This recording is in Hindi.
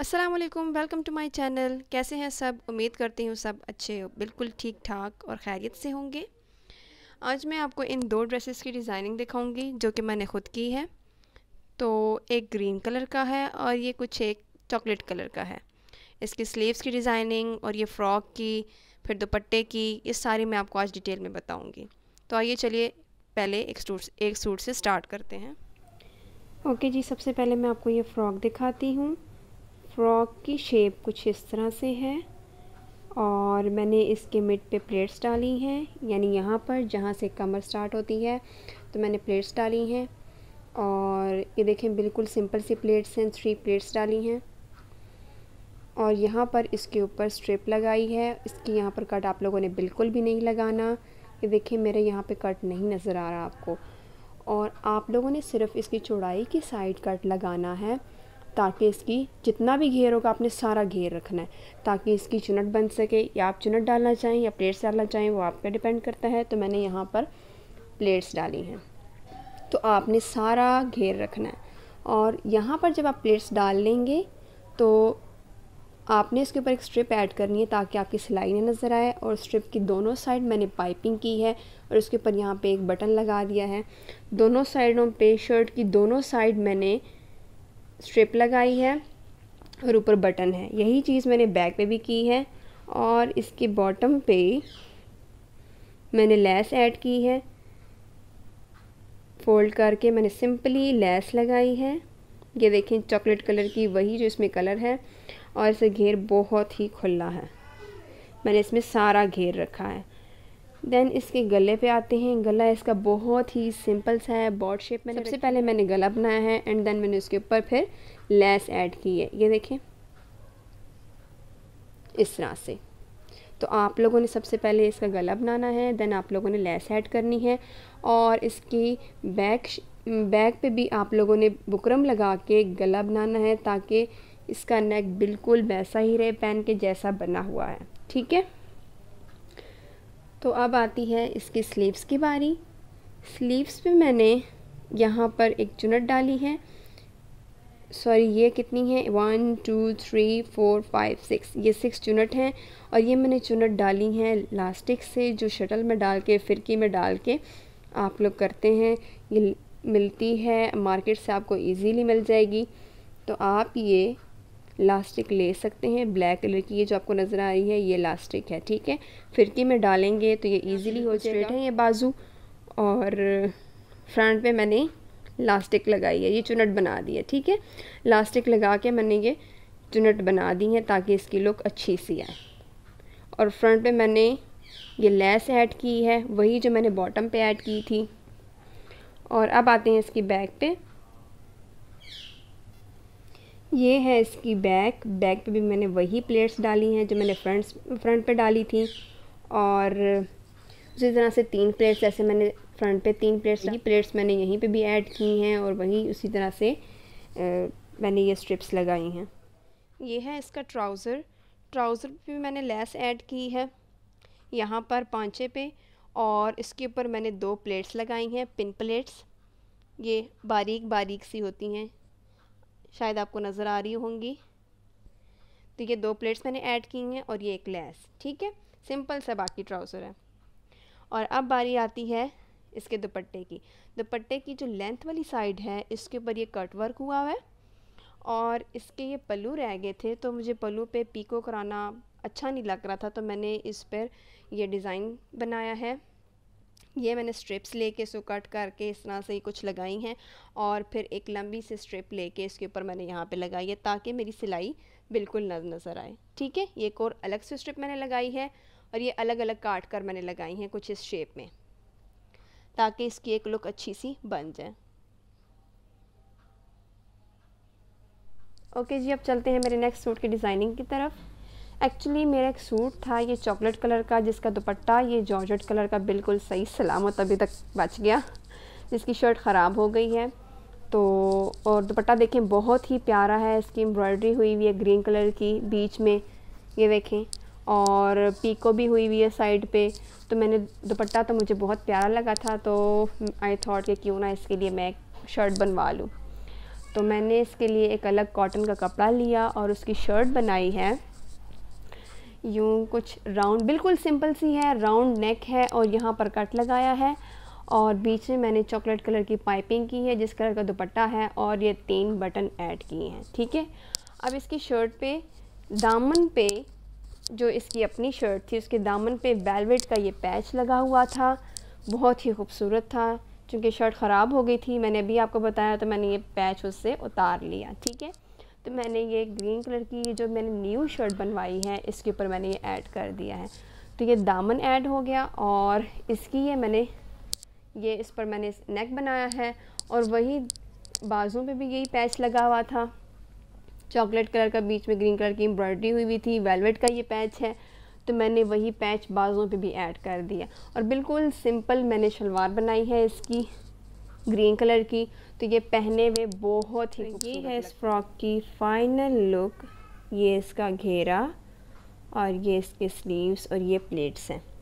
Aslam welcome to my channel कैसे हैं सब उम्मीद करती हूँ सब अच्छे हो बिल्कुल ठीक ठाक और खैरियत से होंगे आज मैं आपको इन दो ड्रेसेस की डिज़ाइनिंग दिखाऊंगी जो कि मैंने ख़ुद की है तो एक ग्रीन कलर का है और ये कुछ एक चॉकलेट कलर का है इसकी स्लीव्स की डिज़ाइनिंग और ये फ़्रॉक की फिर दुपट्टे की ये सारी मैं आपको आज डिटेल में बताऊँगी तो आइए चलिए पहले एक सूट एक सूट से स्टार्ट करते हैं ओके जी सबसे पहले मैं आपको ये फ़्रॉक दिखाती हूँ फ्रॉक की शेप कुछ इस तरह से है और मैंने इसके मिड पे प्लेट्स डाली हैं यानी यहाँ पर जहाँ से कमर स्टार्ट होती है तो मैंने प्लेट्स डाली हैं और ये देखें बिल्कुल सिंपल सी प्लेट्स हैं थ्री प्लेट्स डाली हैं और यहाँ पर इसके ऊपर स्ट्रिप लगाई है इसकी यहाँ पर कट आप लोगों ने बिल्कुल भी नहीं लगाना ये देखें मेरे यहाँ पर कट नहीं नज़र आ रहा आपको और आप लोगों ने सिर्फ इसकी चौड़ाई की साइड कट लगाना है ताकि इसकी जितना भी घेर होगा आपने सारा घेर रखना है ताकि इसकी चुनट बन सके या आप चुनट डालना चाहें या प्लेट्स डालना चाहें वो आप पर डिपेंड करता है तो मैंने यहाँ पर प्लेट्स डाली हैं तो आपने सारा घेर रखना है और यहाँ पर जब आप प्लेट्स डाल लेंगे तो आपने इसके ऊपर एक स्ट्रिप ऐड करनी है ताकि आपकी सिलाई नहीं नज़र आए और स्ट्रिप की दोनों साइड मैंने पाइपिंग की है और इसके ऊपर यहाँ पे एक बटन लगा दिया है दोनों साइडों पे शर्ट की दोनों साइड मैंने स्ट्रिप लगाई है और ऊपर बटन है यही चीज़ मैंने बैक पे भी की है और इसके बॉटम पे मैंने लेस ऐड की है फोल्ड करके मैंने सिंपली लेस लगाई है ये देखें चॉकलेट कलर की वही जो इसमें कलर है और इसे घेर बहुत ही खुला है मैंने इसमें सारा घेर रखा है देन इसके गले पे आते हैं गला इसका बहुत ही सिंपल सा है बॉड शेप में सबसे पहले मैंने गला बनाया है एंड देन मैंने उसके ऊपर फिर लेस ऐड की है ये देखें इस तरह से तो आप लोगों ने सबसे पहले इसका गला बनाना है देन आप लोगों ने लेस ऐड करनी है और इसकी बैक बैक पे भी आप लोगों ने बुकरम लगा के गला बनाना है ताकि इसका नेक बिल्कुल वैसा ही रहे पहन के जैसा बना हुआ है ठीक है तो अब आती है इसकी स्लीव्स की बारी स्लीव्स पे मैंने यहाँ पर एक चुनट डाली है सॉरी ये कितनी है one two three four five six ये सिक्स चुनट हैं और ये मैंने चुनट डाली हैं लास्टिक से जो शटल में डाल के फिरकी में डाल के आप लोग करते हैं ये मिलती है मार्केट से आपको इजीली मिल जाएगी तो आप ये लास्टिक ले सकते हैं ब्लैक कलर की ये जो आपको नज़र आ रही है ये लास्टिक है ठीक है फिरकी में डालेंगे तो ये इजीली हो स्ट्रेट है ये बाजू और फ्रंट पे मैंने लास्टिक लगाई है ये चुनट बना दी है ठीक है लास्टिक लगा के मैंने ये चुनट बना दी है ताकि इसकी लुक अच्छी सी आए और फ्रंट पर मैंने ये लेस ऐड की है वही जो मैंने बॉटम पर ऐड की थी और अब आते हैं इसकी बैक पर ये है इसकी बैक बैक पे भी मैंने वही प्लेट्स डाली हैं जो मैंने फ्रंट फ्रंट पे डाली थी और उसी तरह से तीन प्लेट्स ऐसे मैंने फ्रंट पे तीन प्लेट्स ये प्लेट्स मैंने यहीं पे भी ऐड की हैं और वही उसी तरह से आ, मैंने ये स्ट्रिप्स लगाई हैं ये है इसका ट्राउज़र ट्राउज़र पे भी मैंने लेस ऐड की है यहाँ पर पाँचे पे और इसके ऊपर मैंने दो प्लेट्स लगाई हैं पिन प्लेट्स ये बारीक बारीक सी होती हैं शायद आपको नज़र आ रही होंगी तो ये दो प्लेट्स मैंने ऐड की हैं और ये एक लेस ठीक है सिंपल सा बाकी ट्राउज़र है और अब बारी आती है इसके दुपट्टे की दुपट्टे की जो लेंथ वाली साइड है इसके ऊपर ये कट वर्क हुआ है और इसके ये पल्लू रह गए थे तो मुझे पल्लू पे पीको कराना अच्छा नहीं लग रहा था तो मैंने इस पर यह डिज़ाइन बनाया है ये मैंने स्ट्रिप्स लेके इसको कट करके इस तरह से ही कुछ लगाई हैं और फिर एक लंबी सी स्ट्रिप लेके इसके ऊपर मैंने यहाँ पे लगाई है ताकि मेरी सिलाई बिल्कुल नज नज़र आए ठीक है ये एक और अलग से स्ट्रिप मैंने लगाई है और ये अलग अलग काट कर मैंने लगाई हैं कुछ इस शेप में ताकि इसकी एक लुक अच्छी सी बन जाए ओके जी अब चलते हैं मेरे नेक्स्ट सूट की डिज़ाइनिंग की तरफ एक्चुअली मेरा एक सूट था ये चॉकलेट कलर का जिसका दुपट्टा ये जॉर्जेट कलर का बिल्कुल सही सलामत अभी तक बच गया जिसकी शर्ट ख़राब हो गई है तो और दुपट्टा देखें बहुत ही प्यारा है इसकी एम्ब्रॉयडरी हुई हुई है ग्रीन कलर की बीच में ये देखें और पीको भी हुई हुई है साइड पे तो मैंने दुपट्टा तो मुझे बहुत प्यारा लगा था तो आई थॉट कि क्यों ना इसके लिए मैं एक शर्ट बनवा लूँ तो मैंने इसके लिए एक अलग कॉटन का कपड़ा लिया और उसकी शर्ट बनाई है यूँ कुछ राउंड बिल्कुल सिंपल सी है राउंड नेक है और यहाँ पर कट लगाया है और बीच में मैंने चॉकलेट कलर की पाइपिंग की है जिस कलर का दुपट्टा है और ये तीन बटन ऐड किए हैं ठीक है अब इसकी शर्ट पे दामन पे जो इसकी अपनी शर्ट थी उसके दामन पे वेलवेट का ये पैच लगा हुआ था बहुत ही खूबसूरत था चूँकि शर्ट ख़राब हो गई थी मैंने अभी आपको बताया तो मैंने ये पैच उससे उतार लिया ठीक है तो मैंने ये ग्रीन कलर की ये जो मैंने न्यू शर्ट बनवाई है इसके ऊपर मैंने ये ऐड कर दिया है तो ये दामन ऐड हो गया और इसकी ये मैंने ये इस पर मैंने नेक बनाया है और वही बाजू पे भी यही पैच लगा हुआ था चॉकलेट कलर का बीच में ग्रीन कलर की एम्ब्रॉयडरी हुई हुई थी वेलवेट का ये पैच है तो मैंने वही पैच बाजों पे भी ऐड कर दिया और बिल्कुल सिंपल मैंने शलवार बनाई है इसकी ग्रीन कलर की तो ये पहने हुए बहुत ही ये है इस फ्रॉक की फाइनल लुक ये इसका घेरा और ये इसके स्लीव्स और ये प्लेट्स हैं